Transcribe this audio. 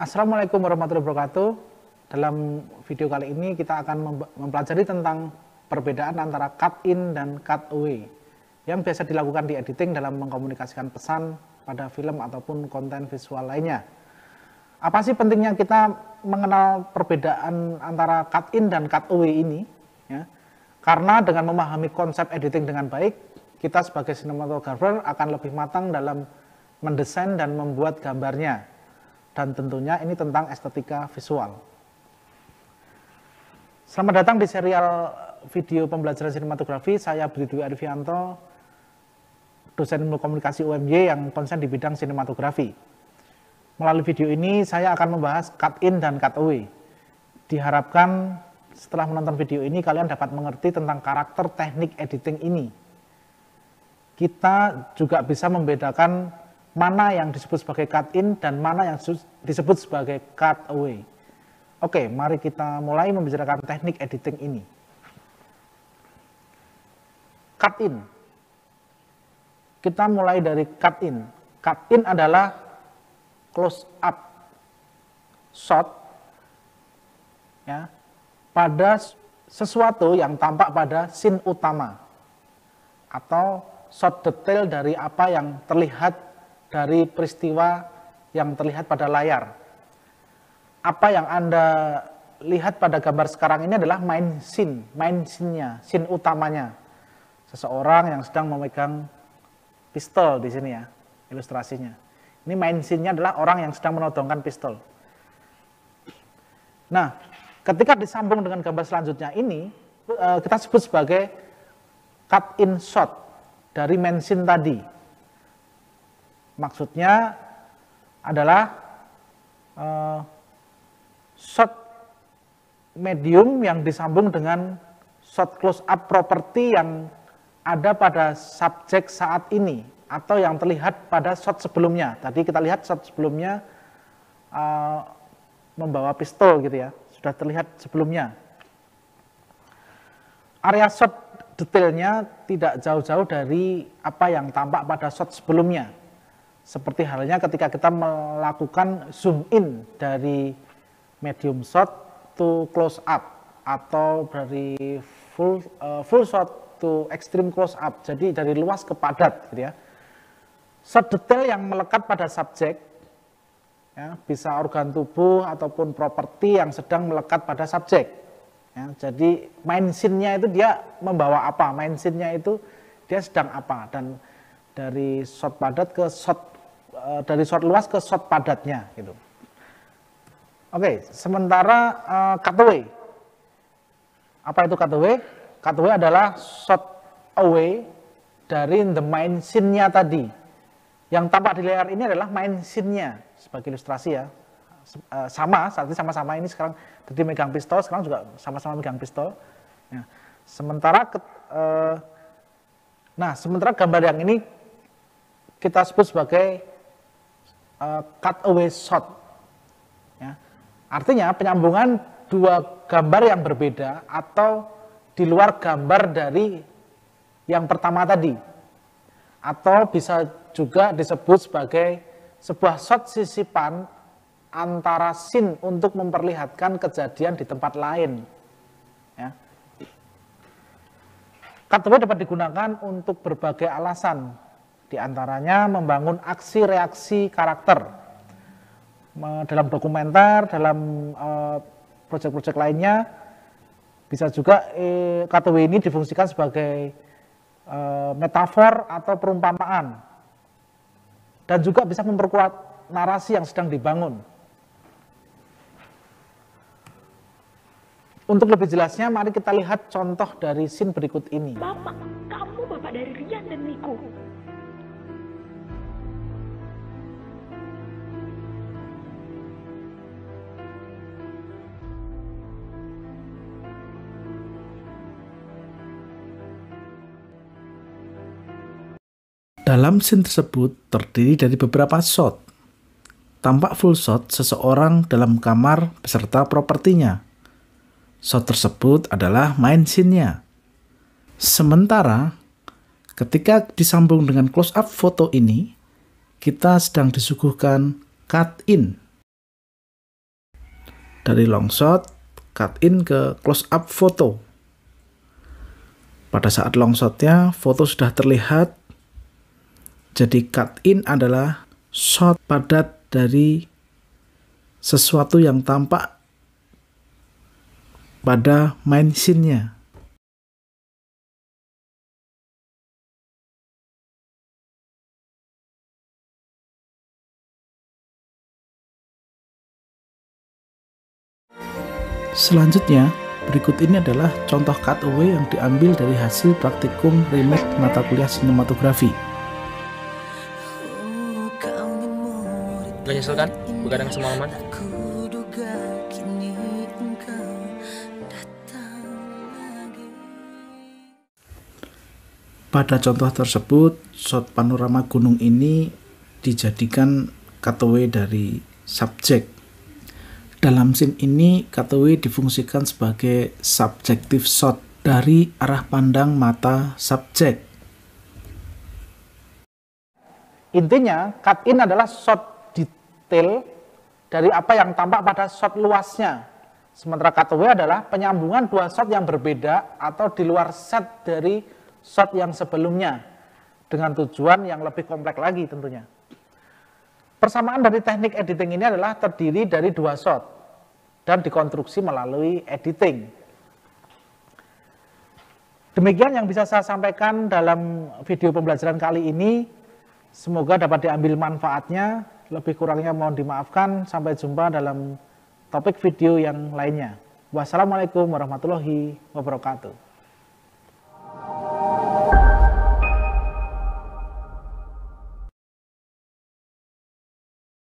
Assalamualaikum warahmatullahi wabarakatuh. Dalam video kali ini kita akan mempelajari tentang perbedaan antara cut in dan cut away yang biasa dilakukan di editing dalam mengkomunikasikan pesan pada film ataupun konten visual lainnya. Apa sih pentingnya kita mengenal perbedaan antara cut in dan cut away ini? Ya, karena dengan memahami konsep editing dengan baik, kita sebagai cinematographer akan lebih matang dalam mendesain dan membuat gambarnya dan tentunya ini tentang estetika visual. Selamat datang di serial video pembelajaran sinematografi. Saya Budi Arifianto, dosen ilmu komunikasi UMY yang konsen di bidang sinematografi. Melalui video ini saya akan membahas cut in dan cut away. Diharapkan setelah menonton video ini kalian dapat mengerti tentang karakter teknik editing ini. Kita juga bisa membedakan mana yang disebut sebagai cut in dan mana yang disebut sebagai cut away. Oke, mari kita mulai membicarakan teknik editing ini. Cut in. Kita mulai dari cut in. Cut in adalah close up shot ya pada sesuatu yang tampak pada scene utama atau shot detail dari apa yang terlihat dari peristiwa yang terlihat pada layar. Apa yang Anda lihat pada gambar sekarang ini adalah main scene, main scene-nya, scene utamanya. Seseorang yang sedang memegang pistol di sini ya, ilustrasinya. Ini main scene-nya adalah orang yang sedang menodongkan pistol. Nah, ketika disambung dengan gambar selanjutnya ini, eh, kita sebut sebagai cut-in shot dari main scene tadi. Maksudnya adalah uh, eh, shot medium yang disambung dengan shot close up properti yang ada pada subjek saat ini atau yang terlihat pada shot sebelumnya. Tadi kita lihat shot sebelumnya uh, membawa pistol gitu ya, sudah terlihat sebelumnya. Area shot detailnya tidak jauh-jauh dari apa yang tampak pada shot sebelumnya. Seperti halnya ketika kita melakukan zoom in dari medium shot to close up atau dari full uh, full shot to extreme close up. Jadi dari luas ke padat gitu ya. Sedetail yang melekat pada subjek ya, bisa organ tubuh ataupun properti yang sedang melekat pada subjek. Ya, jadi main scene-nya itu dia membawa apa, main scene-nya itu dia sedang apa dan dari shot padat ke shot Eh, dari short luas ke short padatnya gitu. Oke, sementara uh, cutaway. Apa itu cutaway? Cutaway adalah short away dari the main scene-nya tadi. Yang tampak di layar ini adalah main scene-nya sebagai ilustrasi ya. Eh, sama, saat ini sama-sama ini sekarang tadi megang pistol, sekarang juga sama-sama megang pistol. Ya. Sementara ke, uh, nah, sementara gambar yang ini kita sebut sebagai Eh, cut cutaway shot. Ya. Artinya penyambungan dua gambar yang berbeda atau di luar gambar dari yang pertama tadi. Atau bisa juga disebut sebagai sebuah shot sisipan antara scene untuk memperlihatkan kejadian di tempat lain. Ya. Cutaway dapat digunakan untuk berbagai alasan, di antaranya membangun aksi reaksi karakter dalam dokumenter, dalam e, proyek-proyek lainnya. Bisa juga e, KTW ini difungsikan sebagai e, metafor atau perumpamaan dan juga bisa memperkuat narasi yang sedang dibangun. Untuk lebih jelasnya, mari kita lihat contoh dari scene berikut ini. Bapak, kamu bapak dari Rian dan Niko. Dalam scene tersebut terdiri dari beberapa shot. Tampak full shot seseorang dalam kamar beserta propertinya. Shot tersebut adalah main scene-nya. Sementara ketika disambung dengan close up foto ini, kita sedang disuguhkan cut in. Dari long shot, cut in ke close up foto. Pada saat long shotnya, foto sudah terlihat jadi cut in adalah shot padat dari sesuatu yang tampak pada main scene-nya. Selanjutnya, berikut ini adalah contoh cutaway yang diambil dari hasil praktikum remake mata kuliah sinematografi. Gak nyesel kan? Begadang semalaman? Pada contoh tersebut, shot panorama gunung ini dijadikan cutaway dari subjek. Dalam scene ini, cutaway difungsikan sebagai subjective shot dari arah pandang mata subjek. Intinya, cut in adalah shot detail dari apa yang tampak pada shot luasnya. Sementara kata adalah penyambungan dua shot yang berbeda atau di luar set dari shot yang sebelumnya dengan tujuan yang lebih kompleks lagi tentunya. Persamaan dari teknik editing ini adalah terdiri dari dua shot dan dikonstruksi melalui editing. Demikian yang bisa saya sampaikan dalam video pembelajaran kali ini. Semoga dapat diambil manfaatnya. Lebih kurangnya mohon dimaafkan. Sampai jumpa dalam topik video yang lainnya. Wassalamualaikum warahmatullahi wabarakatuh.